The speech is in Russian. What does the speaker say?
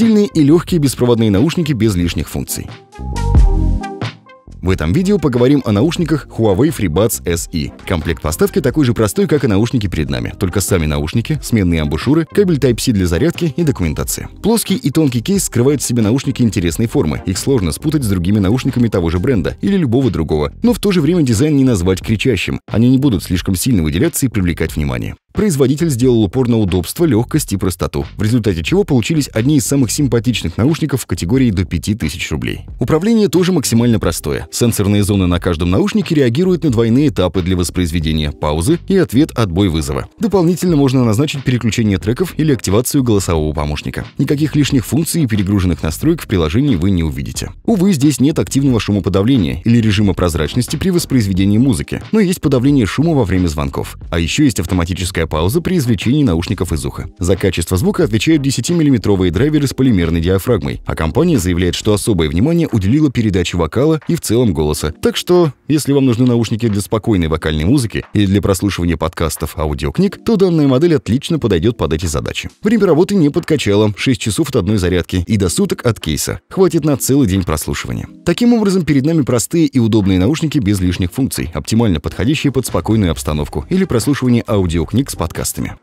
тактильные и легкие беспроводные наушники без лишних функций. В этом видео поговорим о наушниках Huawei FreeBuds SE. Комплект поставки такой же простой, как и наушники перед нами, только сами наушники, сменные амбушюры, кабель Type-C для зарядки и документация. Плоский и тонкий кейс скрывает в себе наушники интересной формы, их сложно спутать с другими наушниками того же бренда или любого другого, но в то же время дизайн не назвать кричащим, они не будут слишком сильно выделяться и привлекать внимание. Производитель сделал упор на удобство, легкость и простоту, в результате чего получились одни из самых симпатичных наушников в категории до 5000 рублей. Управление тоже максимально простое. Сенсорные зоны на каждом наушнике реагируют на двойные этапы для воспроизведения, паузы и ответ «отбой вызова». Дополнительно можно назначить переключение треков или активацию голосового помощника. Никаких лишних функций и перегруженных настроек в приложении вы не увидите. Увы, здесь нет активного шумоподавления или режима прозрачности при воспроизведении музыки, но есть подавление шума во время звонков. А еще есть автоматическая короткая пауза при извлечении наушников из уха. За качество звука отвечают 10-миллиметровые драйверы с полимерной диафрагмой, а компания заявляет, что особое внимание уделила передаче вокала и в целом голоса. Так что, если вам нужны наушники для спокойной вокальной музыки или для прослушивания подкастов, аудиокниг, то данная модель отлично подойдет под эти задачи. Время работы не подкачало, 6 часов от одной зарядки и до суток от кейса. Хватит на целый день прослушивания. Таким образом, перед нами простые и удобные наушники без лишних функций, оптимально подходящие под спокойную обстановку или прослушивание аудиокниг с подкастами.